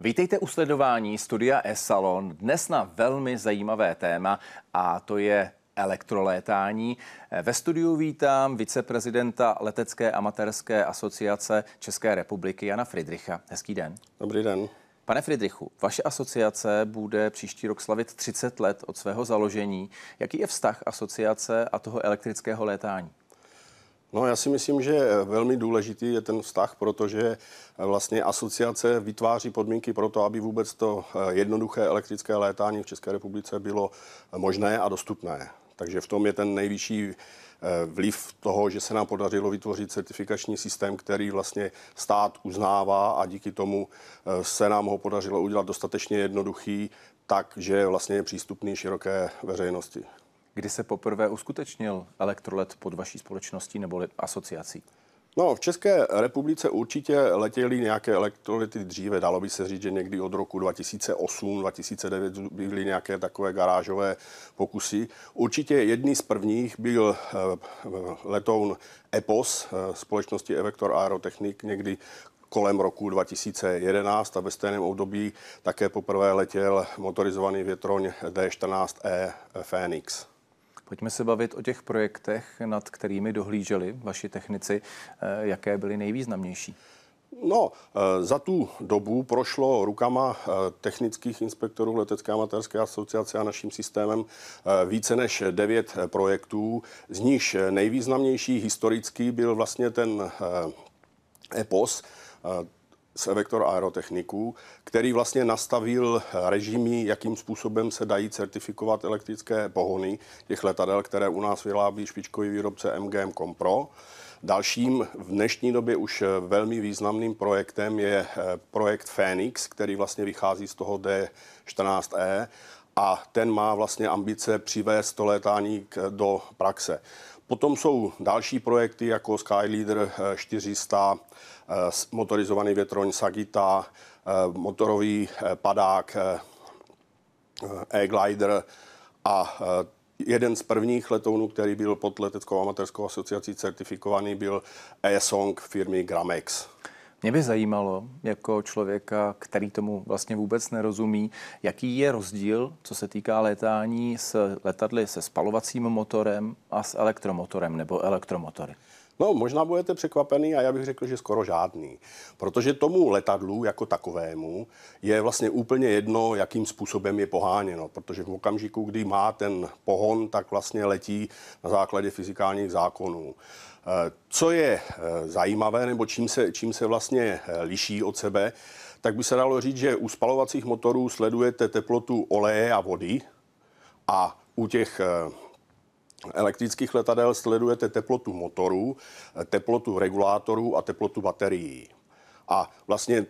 Vítejte u sledování Studia Esalon. dnes na velmi zajímavé téma a to je elektrolétání. Ve studiu vítám viceprezidenta Letecké amatérské asociace České republiky Jana Fridricha. Hezký den. Dobrý den. Pane Fridrichu, vaše asociace bude příští rok slavit 30 let od svého založení. Jaký je vztah asociace a toho elektrického létání? No já si myslím, že velmi důležitý je ten vztah, protože vlastně asociace vytváří podmínky pro to, aby vůbec to jednoduché elektrické létání v České republice bylo možné a dostupné. Takže v tom je ten nejvyšší eh, vliv toho, že se nám podařilo vytvořit certifikační systém, který vlastně stát uznává a díky tomu eh, se nám ho podařilo udělat dostatečně jednoduchý, takže vlastně je přístupný široké veřejnosti kdy se poprvé uskutečnil elektrolet pod vaší společností nebo asociací? No, v České republice určitě letěly nějaké elektrolyty dříve. Dalo by se říct, že někdy od roku 2008, 2009 byly nějaké takové garážové pokusy. Určitě jedný z prvních byl eh, letoun EPOS eh, společnosti Evector Aerotechnik někdy kolem roku 2011 a ve stejném období také poprvé letěl motorizovaný větroň D14E Phoenix. Pojďme se bavit o těch projektech, nad kterými dohlíželi vaši technici, eh, jaké byly nejvýznamnější. No, eh, za tu dobu prošlo rukama eh, technických inspektorů Letecké amatérské asociace a naším systémem více než devět projektů, z nichž nejvýznamnější historicky byl vlastně ten EPOS, e vektor aerotechniků, který vlastně nastavil režimy, jakým způsobem se dají certifikovat elektrické pohony těch letadel, které u nás vyrábí špičkový výrobce MGM Compro. Dalším v dnešní době už velmi významným projektem je eh, projekt Phoenix, který vlastně vychází z toho D14E a ten má vlastně ambice přivést to létání do praxe. Potom jsou další projekty jako Skyleader 400, eh, eh, motorizovaný větroň Sagita, eh, motorový padák e-glider a jeden z prvních letounů, který byl pod leteckou amatérskou asociací certifikovaný, byl e-song firmy Gramex. Mě by zajímalo, jako člověka, který tomu vlastně vůbec nerozumí, jaký je rozdíl, co se týká letání s letadly se spalovacím motorem a s elektromotorem nebo elektromotory. No, možná budete překvapený a já bych řekl, že skoro žádný. Protože tomu letadlu jako takovému je vlastně úplně jedno, jakým způsobem je poháněno. Protože v okamžiku, kdy má ten pohon, tak vlastně letí na základě fyzikálních zákonů. E, co je e, zajímavé, nebo čím se, čím se vlastně e, liší od sebe, tak by se dalo říct, že u spalovacích motorů sledujete teplotu oleje a vody a u těch elektrických letadel sledujete teplotu motorů, teplotu regulátorů a teplotu baterií. A vlastně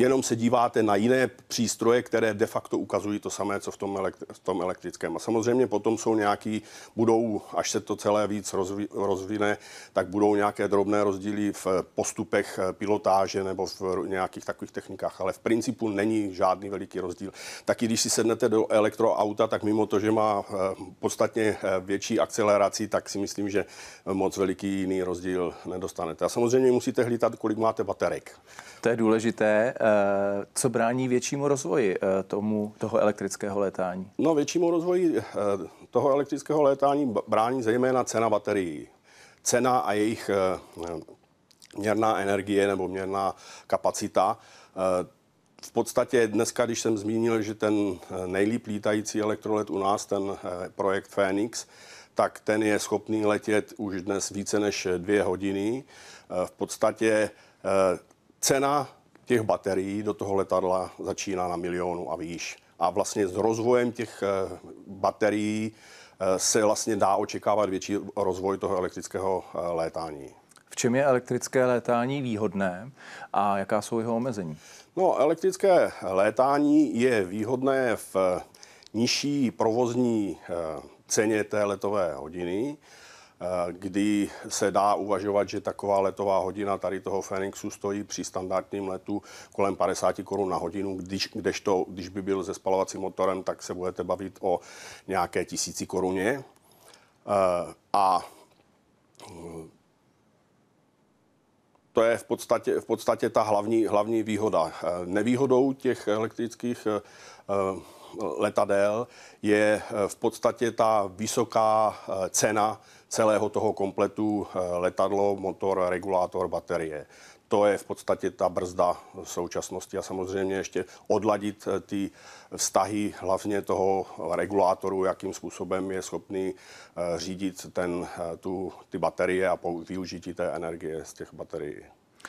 jenom se díváte na jiné přístroje, které de facto ukazují to samé, co v tom, elektr- v tom elektrickém. A samozřejmě potom jsou nějaký, budou, až se to celé víc rozvi- rozvine, tak budou nějaké drobné rozdíly v postupech eh, pilotáže nebo v nějakých takových technikách, ale v principu není žádný veliký rozdíl. Taky když si sednete do elektroauta, tak mimo to, že má eh, podstatně eh, větší akceleraci, tak si myslím, že moc veliký jiný rozdíl nedostanete. A samozřejmě musíte hlídat, kolik máte baterek. To je důležité. Eh, co brání většímu rozvoji eh, tomu, toho elektrického létání? No, většímu rozvoji eh, toho elektrického létání brání zejména cena baterií. Cena a jejich měrná energie nebo měrná kapacita. V podstatě dneska, když jsem zmínil, že ten nejlíp lítající elektrolet u nás, ten projekt Phoenix, tak ten je schopný letět už dnes více než dvě hodiny. V podstatě cena těch baterií do toho letadla začíná na milionu a výš. A vlastně s rozvojem těch eh, baterií eh, se vlastně dá očekávat větší rozvoj toho elektrického eh, létání. V čem je elektrické létání výhodné a jaká jsou jeho omezení? No, elektrické létání je výhodné v nižší provozní ceně té letové hodiny kdy se dá uvažovat, že taková letová hodina tady toho Fenixu stojí při standardním letu kolem 50 korun na hodinu, když, kdežto, když by byl se spalovacím motorem, tak se budete bavit o nějaké tisíci koruně. Eh, a eh, to je v podstatě, v podstatě ta hlavní, hlavní výhoda. Eh, nevýhodou těch elektrických letadel je eh, v podstatě ta vysoká eh, cena celého toho kompletu eh, letadlo, motor, regulátor, baterie. To je v podstatě ta brzda v současnosti a samozřejmě ještě odladit ty vztahy hlavně toho regulátoru, jakým způsobem je schopný řídit ten, tu, ty baterie a po využití té energie z těch baterií.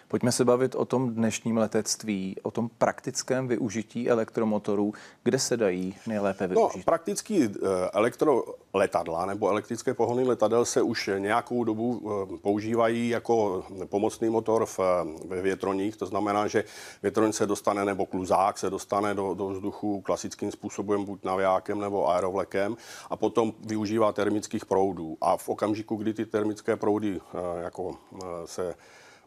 Pojďme se bavit o tom dnešním letectví, o tom praktickém využití elektromotorů, kde se dají nejlépe no, využít. No, praktický eh, elektroletadla nebo elektrické pohony letadel se už nějakou dobu eh, používají jako pomocný motor v, eh, ve větroních. To znamená, že větroň se dostane nebo kluzák se dostane do, do vzduchu klasickým způsobem, buď navijákem nebo aerovlekem a potom využívá termických proudů. A v okamžiku, kdy ty termické proudy jako se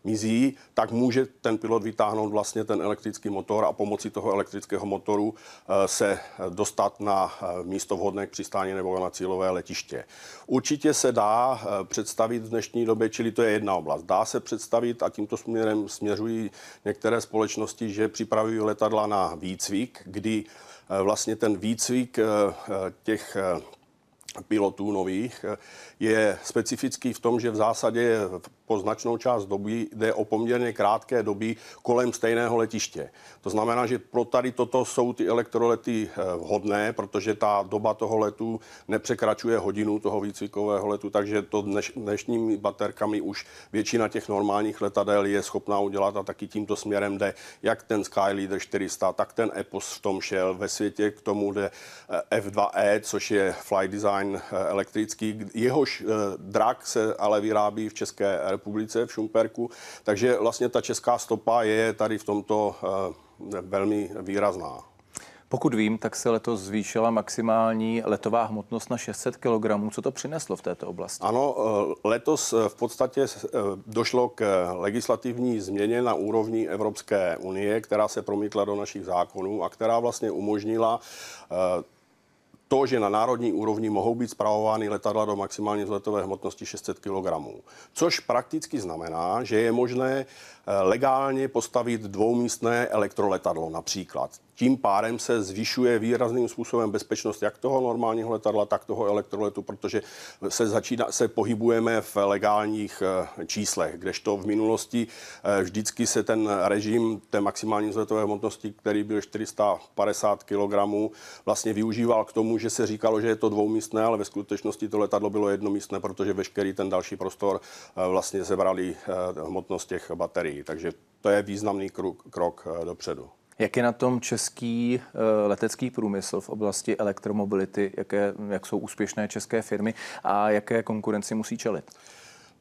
mizí, tak může ten pilot vytáhnout vlastně ten elektrický motor a pomocí toho elektrického motoru eh, se dostat na eh, místo vhodné k přistání nebo na cílové letiště. Určitě se dá eh, představit v dnešní době, čili to je jedna oblast. Dá se představit a tímto směrem směřují některé společnosti, že připravují letadla na výcvik, kdy vlastně ten výcvik těch pilotů nových je specifický v tom, že v zásadě je po značnou část doby jde o poměrně krátké doby kolem stejného letiště. To znamená, že pro tady toto jsou ty elektrolety eh, vhodné, protože ta doba toho letu nepřekračuje hodinu toho výcvikového letu, takže to dneš, dnešními baterkami už většina těch normálních letadel je schopná udělat a taky tímto směrem jde jak ten Skyleader 400, tak ten EPOS v tom šel. Ve světě k tomu jde eh, F2E, což je Fly design eh, elektrický. Jehož drak se ale vyrábí v České republice v Šumperku. Takže vlastně ta česká stopa je tady v tomto eh, velmi výrazná. Pokud vím, tak se letos zvýšila maximální letová hmotnost na 600 kg. Co to přineslo v této oblasti? Ano, eh, letos eh, v podstatě došlo k legislativní změně na úrovni Evropské unie, která se promítla do našich zákonů a která vlastně umožnila to, že na národní úrovni mohou být zpravovány letadla do maximální vzletové hmotnosti 600 kg, což prakticky znamená, že je možné legálně postavit dvoumístné elektroletadlo například. Tím pádem se zvyšuje výrazným způsobem bezpečnost jak toho normálního letadla, tak toho elektroletu, protože se, začíná, se pohybujeme v legálních eh, číslech, kdežto v minulosti eh, vždycky se ten režim té maximální vzletové hmotnosti, který byl 450 kg, vlastně využíval k tomu, že se říkalo, že je to dvoumístné, ale ve skutečnosti to letadlo bylo jednomístné, protože veškerý ten další prostor eh, vlastně zebrali hmotnost těch baterií. Unii. Takže to je významný krok, krok eh, dopředu. Jak je na tom český eh, letecký průmysl v oblasti elektromobility? Jaké, jak jsou úspěšné české firmy a jaké konkurenci musí čelit?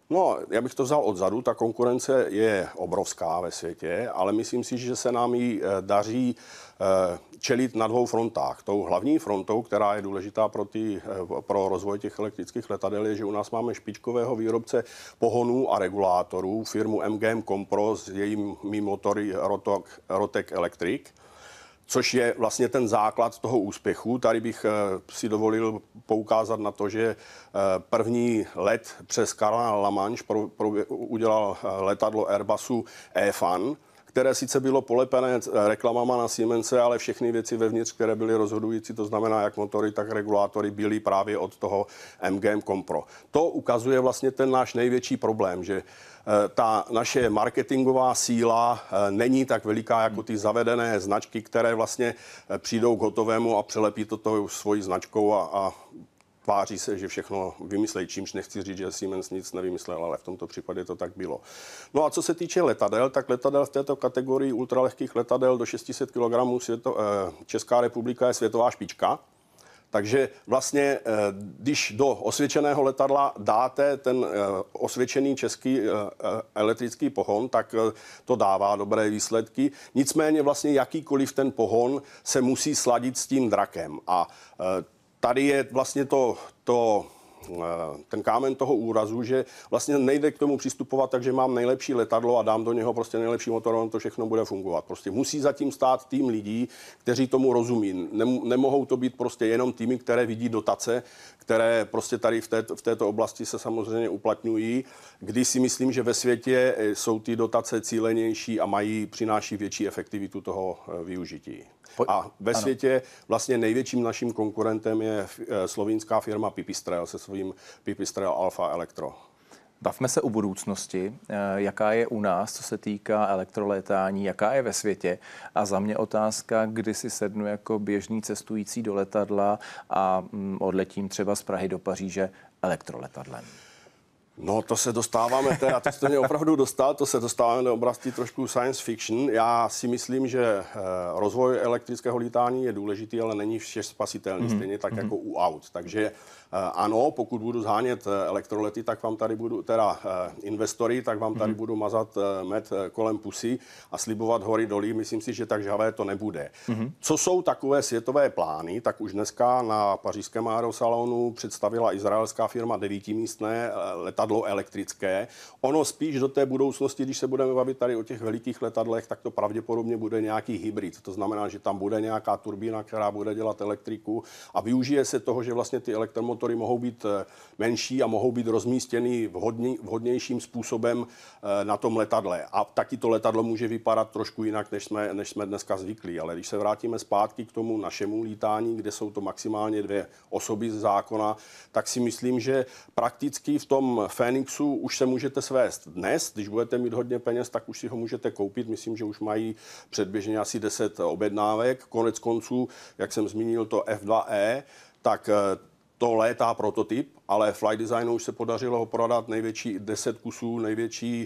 No, já bych to vzal odzadu. Ta konkurence je obrovská ve světě, ale myslím si, že se nám ji eh, daří Eh, čelit na dvou frontách. Tou hlavní frontou, která je důležitá pro, tý, eh, pro rozvoj těch elektrických letadel, je, že u nás máme špičkového výrobce pohonů a regulátorů, firmu MGM Compro s jejími motory Rotok, Rotek Electric což je vlastně ten základ toho úspěchu. Tady bych eh, si dovolil poukázat na to, že první let přes Karla La Manche pro, pro, udělal letadlo Airbusu E-Fan, které sice bylo polepené reklamama na Siemense, ale všechny věci vevnitř, které byly rozhodující, to znamená jak motory, tak regulátory, byly právě od toho MGM Compro. To ukazuje vlastně ten náš největší problém, že eh, ta naše marketingová síla eh, není tak veliká jako ty zavedené značky, které vlastně eh, přijdou k hotovému a přelepí to tou svojí značkou a, a tváří se, že všechno vymyslejí, čímž nechci říct, že Siemens nic nevymyslel, ale v tomto případě to tak bylo. No a co se týče letadel, tak letadel v této kategorii ultralehkých letadel do 600 kg světo, eh, Česká republika je světová špička. Takže vlastně, eh, když do osvědčeného letadla dáte ten eh, osvědčený český elektrický pohon, tak to dává dobré výsledky. Nicméně vlastně jakýkoliv ten pohon se musí sladit s tím drakem. A tady je vlastně to, to Eh, ten kámen toho úrazu, že vlastně nejde k tomu přistupovat tak, že mám nejlepší letadlo a dám do něho prostě nejlepší motor, on to všechno bude fungovat. Prostě musí zatím stát tým lidí, kteří tomu rozumí. Nem, nemohou to být prostě jenom týmy, které vidí dotace, které prostě tady v, té, v této oblasti se samozřejmě uplatňují, kdy si myslím, že ve světě eh, jsou ty dotace cílenější a mají, přináší větší efektivitu toho eh, využití. A ve ano. světě vlastně největším naším konkurentem je slovinská firma Pipistrel se svým Pipistrel Alfa Electro. Bavme se o budoucnosti, eh, jaká je u nás, co se týká elektrolétání, jaká je ve světě. A za mě otázka, kdy si sednu jako běžný cestující do letadla a mm, odletím třeba z Prahy do Paříže elektroletadlem. No to se dostáváme teda, to jste mě opravdu dostal, to se dostáváme do oblasti trošku science fiction. Já si myslím, že eh, rozvoj elektrického lítání je důležitý, ale není vše spasitelný, mm-hmm. stejně tak mm-hmm. jako u aut. Takže eh, ano, pokud budu zhánět eh, elektrolety, tak vám tady budu, teda investory, tak vám tady mm-hmm. budu mazat med kolem pusy a slibovat hory dolí. Myslím si, že tak žavé to nebude. Mm-hmm. Co jsou takové světové plány, tak už dneska na pařížském aerosalonu představila izraelská firma devítimístné letadlo letadlo elektrické. Ono spíš do té budoucnosti, když se budeme bavit tady o těch velikých letadlech, tak to pravděpodobně bude nějaký hybrid. To znamená, že tam bude nějaká turbína, která bude dělat elektriku a využije se toho, že vlastně ty elektromotory mohou být eh, menší a mohou být rozmístěny vhodně, vhodnějším způsobem eh, na tom letadle. A taky to letadlo může vypadat trošku jinak, než jsme, než jsme dneska zvyklí. Ale když se vrátíme zpátky k tomu našemu lítání, kde jsou to maximálně dvě osoby z zákona, tak si myslím, že prakticky v tom, Fénixu už se můžete svést dnes. Když budete mít hodně peněz, tak už si ho můžete koupit. Myslím, že už mají předběžně asi 10 objednávek. Konec konců, jak jsem zmínil, to F2E, tak eh, to létá prototyp, ale Flight Designu už se podařilo ho prodat největší 10 kusů největší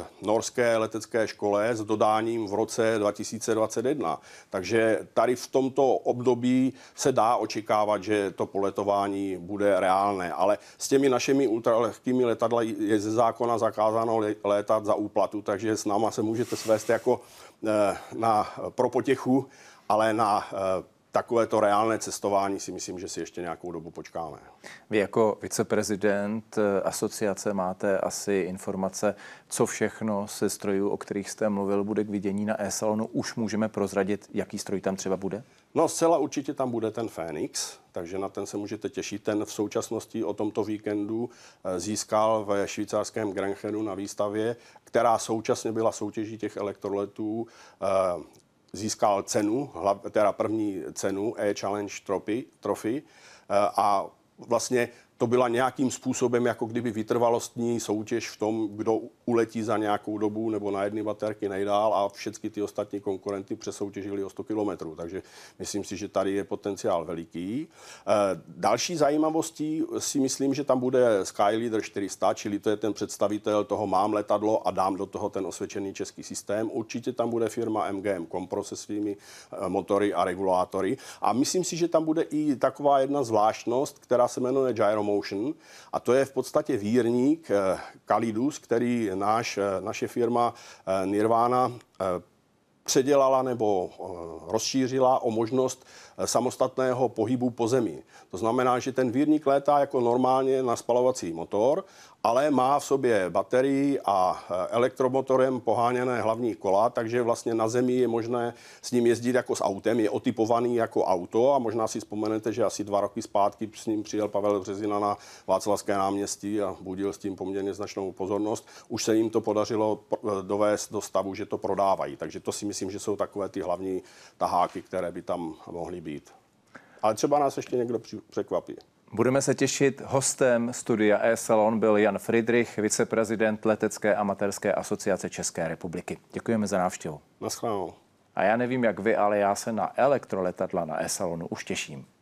eh, norské letecké škole s dodáním v roce 2021. Takže tady v tomto období se dá očekávat, že to poletování bude reálné, ale s těmi našimi ultralehkými letadly je ze zákona zakázáno létat za úplatu, takže s náma se můžete svést jako eh, na propotěchu, ale na eh, takovéto reálné cestování si myslím, že si ještě nějakou dobu počkáme. Vy jako viceprezident eh, asociace máte asi informace, co všechno se strojů, o kterých jste mluvil, bude k vidění na e-salonu. Už můžeme prozradit, jaký stroj tam třeba bude? No, zcela určitě tam bude ten Fénix, takže na ten se můžete těšit. Ten v současnosti o tomto víkendu eh, získal ve švýcarském Grenchenu na výstavě, která současně byla soutěží těch elektroletů eh, získal cenu, teda první cenu E-Challenge Trophy, eh, a vlastně to byla nějakým způsobem jako kdyby vytrvalostní soutěž v tom, kdo uletí za nějakou dobu nebo na jedné baterky nejdál a všechny ty ostatní konkurenty přesoutěžili o 100 kilometrů. Takže myslím si, že tady je potenciál veliký. E, další zajímavostí si myslím, že tam bude Skyleader 400, čili to je ten představitel toho mám letadlo a dám do toho ten osvědčený český systém. Určitě tam bude firma MGM Compro se svými e, motory a regulátory. A myslím si, že tam bude i taková jedna zvláštnost, která se jmenuje Gyro Promotion a to je v podstatě výrník eh, Kalidus, který náš, eh, naše firma eh, Nirvana předělala nebo rozšířila o možnost samostatného pohybu po zemi. To znamená, že ten vírník létá jako normálně na spalovací motor, ale má v sobě baterii a eh, elektromotorem poháněné hlavní kola, takže vlastně na zemi je možné s ním jezdit jako s autem, je otypovaný jako auto a možná si vzpomenete, že asi dva roky zpátky s ním přijel Pavel Březina na Václavské náměstí a budil s tím poměrně značnou pozornost. Už se jim to podařilo eh, dovést do stavu, že to prodávají, takže to si myslím, že jsou takové ty hlavní taháky, které by tam mohly být. Ale třeba nás ještě někdo překvapí. Budeme se těšit. Hostem studia e-salon byl Jan Friedrich, viceprezident Letecké amatérské asociace České republiky. Děkujeme za návštěvu. Naschledanou. A já nevím, jak vy, ale já se na elektroletadla na e-salonu už těším.